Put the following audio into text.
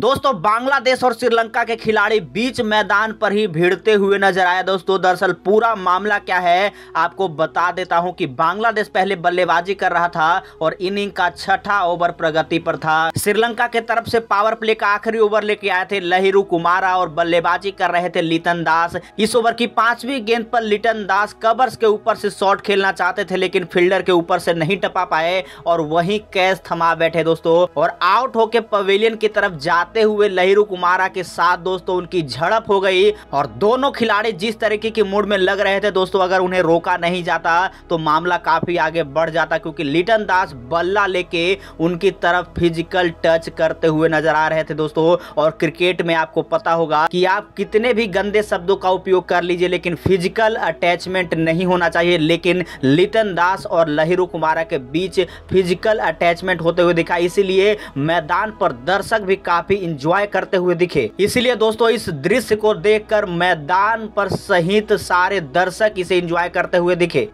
दोस्तों बांग्लादेश और श्रीलंका के खिलाड़ी बीच मैदान पर ही भिड़ते हुए नजर आया दोस्तों दरअसल पूरा मामला क्या है आपको बता देता हूं कि बांग्लादेश पहले बल्लेबाजी कर रहा था और इनिंग का छठा ओवर प्रगति पर था श्रीलंका के तरफ से पावर प्ले का आखिरी ओवर लेके आए थे लहिरू कुमारा और बल्लेबाजी कर रहे थे लिटन दास इस ओवर की पांचवी गेंद पर लिटन दास कवर्स के ऊपर से शॉट खेलना चाहते थे लेकिन फील्डर के ऊपर से नहीं टपा पाए और वही कैश थमा बैठे दोस्तों और आउट होके पवेलियन की तरफ जा जाते हुए लहिरू कुमारा के साथ दोस्तों उनकी झड़प हो गई और दोनों खिलाड़ी जिस तरीके के मूड में लग रहे थे दोस्तों अगर उन्हें रोका नहीं जाता तो मामला काफी आगे बढ़ जाता क्योंकि लिटन दास बल्ला लेके उनकी तरफ फिजिकल टच करते हुए नजर आ रहे थे दोस्तों और क्रिकेट में आपको पता होगा कि आप कितने भी गंदे शब्दों का उपयोग कर लीजिए लेकिन फिजिकल अटैचमेंट नहीं होना चाहिए लेकिन लिटन दास और लहिरू कुमारा के बीच फिजिकल अटैचमेंट होते हुए दिखा इसीलिए मैदान पर दर्शक भी काफी काफी इंजॉय करते हुए दिखे इसीलिए दोस्तों इस दृश्य को देखकर मैदान पर सहित सारे दर्शक इसे इंजॉय करते हुए दिखे